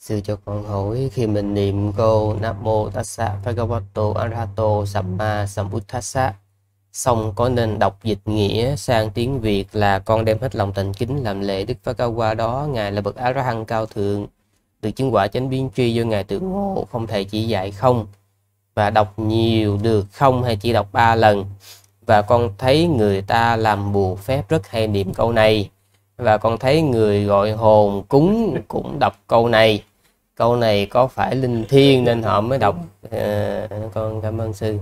Sư cho con hỏi khi mình niệm câu Nam Mô Tassa Bhagavato arhato Samma Sambuddhassa xong có nên đọc dịch nghĩa sang tiếng Việt là con đem hết lòng thành kính làm lễ Đức phật Cao Qua đó Ngài là bậc arahant cao thượng được chứng quả chánh biến tri do Ngài tự ngộ không thể chỉ dạy không và đọc nhiều được không hay chỉ đọc ba lần và con thấy người ta làm bùa phép rất hay niệm câu này và con thấy người gọi hồn cúng cũng đọc câu này câu này có phải linh thiên nên họ mới đọc à, con cảm ơn sư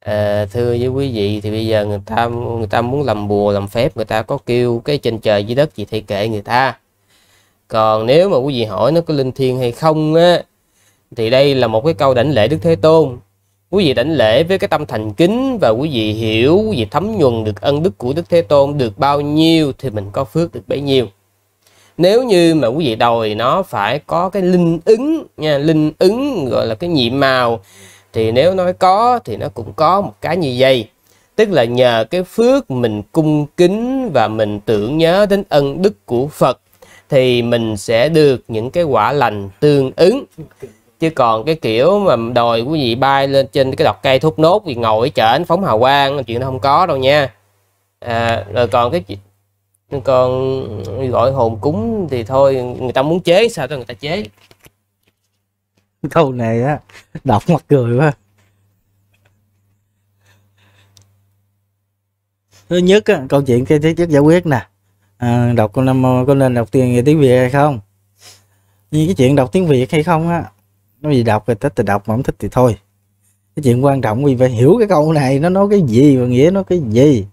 à, thưa với quý vị thì bây giờ người ta người ta muốn làm bùa làm phép người ta có kêu cái trên trời dưới đất gì thì kệ người ta còn nếu mà quý vị hỏi nó có linh thiên hay không á thì đây là một cái câu đảnh lễ đức thế tôn quý vị đảnh lễ với cái tâm thành kính và quý vị hiểu quý vị thấm nhuần được ân đức của đức thế tôn được bao nhiêu thì mình có phước được bấy nhiêu nếu như mà quý vị đòi nó phải có cái linh ứng nha linh ứng gọi là cái nhiệm màu thì nếu nói có thì nó cũng có một cái như dây tức là nhờ cái phước mình cung kính và mình tưởng nhớ đến ân đức của Phật thì mình sẽ được những cái quả lành tương ứng chứ còn cái kiểu mà đòi quý vị bay lên trên cái đọt cây thốt nốt thì ngồi chở phóng hào quang chuyện nó không có đâu nha à, rồi còn cái còn gọi hồn cúng thì thôi người ta muốn chế sao cho người ta chế câu này á đọc mặt cười quá thứ nhất á, câu chuyện cái thứ nhất giải quyết nè à, đọc con năm mô có nên đọc tiếng tiếng việt hay không như cái chuyện đọc tiếng việt hay không á nó gì đọc thì thích thì đọc mà không thích thì thôi cái chuyện quan trọng vì phải hiểu cái câu này nó nói cái gì và nghĩa nó cái gì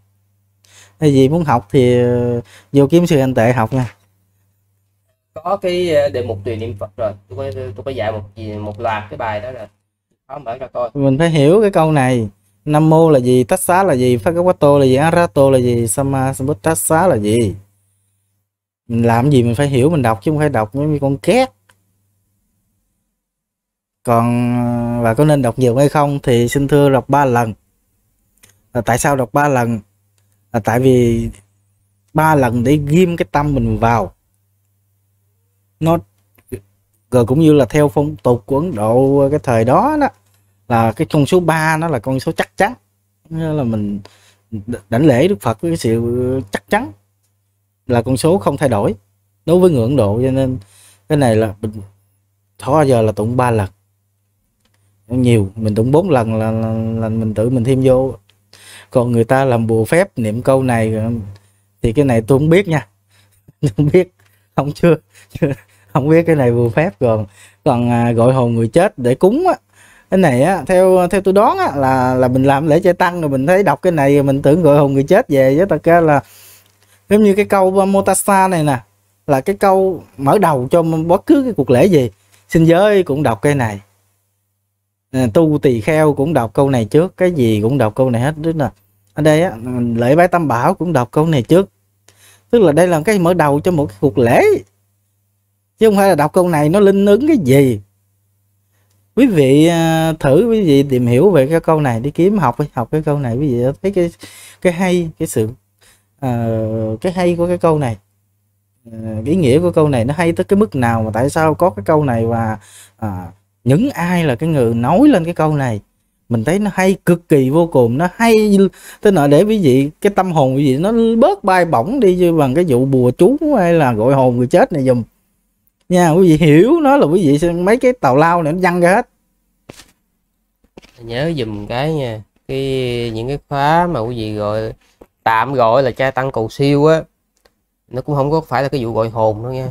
hay gì muốn học thì ờ, vô kiếm sư anh tệ học nha có cái ờ, đề mục tùy niệm phật rồi tôi có tôi có dạy một gì một loạt cái bài đó rồi khó mở ra coi mình phải hiểu cái câu này nam mô là gì tách xá là gì phát quát tô là gì arato là gì sama sambut tách xá là gì mình làm gì mình phải hiểu mình đọc chứ không phải đọc mấy con két còn và ờ, có nên đọc nhiều hay không thì xin thưa đọc ba lần là tại sao đọc ba lần là tại vì ba lần để ghim cái tâm mình vào nó rồi cũng như là theo phong tục của Ấn Độ cái thời đó đó là cái con số 3 nó là con số chắc chắn Nên là mình đảnh lễ Đức Phật với cái sự chắc chắn là con số không thay đổi đối với người Ấn Độ cho nên cái này là mình thó giờ là tụng ba lần nhiều mình tụng bốn lần là, là, là mình tự mình thêm vô còn người ta làm bùa phép niệm câu này thì cái này tôi không biết nha không biết không chưa, chưa không biết cái này bùa phép còn còn à, gọi hồn người chết để cúng á cái này á theo theo tôi đoán á là là mình làm lễ chơi tăng rồi mình thấy đọc cái này mình tưởng gọi hồn người chết về với thật ra là giống như cái câu motasa này nè là cái câu mở đầu cho bất cứ cái cuộc lễ gì xin giới cũng đọc cái này à, tu tỳ kheo cũng đọc câu này trước cái gì cũng đọc câu này hết tức là ở đây á lễ bái tam bảo cũng đọc câu này trước tức là đây là cái mở đầu cho một cái cuộc lễ chứ không phải là đọc câu này nó linh ứng cái gì quý vị à, thử quý vị tìm hiểu về cái câu này đi kiếm học học cái câu này quý vị thấy cái cái hay cái sự uh, cái hay của cái câu này uh, ý nghĩa của câu này nó hay tới cái mức nào mà tại sao có cái câu này và uh, những ai là cái người nói lên cái câu này mình thấy nó hay cực kỳ vô cùng nó hay tới nỗi để quý vị cái tâm hồn quý vị nó bớt bay bổng đi chứ bằng cái vụ bùa chú hay là gọi hồn người chết này dùm nha quý vị hiểu nó là quý vị mấy cái tàu lao này nó văng ra hết nhớ dùm cái nha cái những cái khóa mà quý vị gọi tạm gọi là cha tăng cầu siêu á nó cũng không có phải là cái vụ gọi hồn đâu nha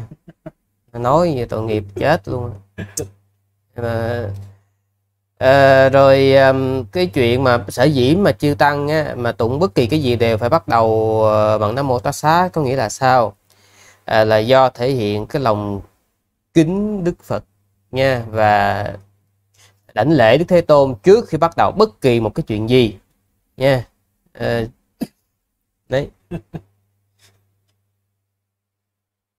nói về tội nghiệp chết luôn mà Ờ, rồi um, cái chuyện mà sở dĩ mà chư tăng á, mà tụng bất kỳ cái gì đều phải bắt đầu uh, bằng nam mô tát xá có nghĩa là sao à, là do thể hiện cái lòng kính đức phật nha và đảnh lễ đức thế tôn trước khi bắt đầu bất kỳ một cái chuyện gì nha à, đấy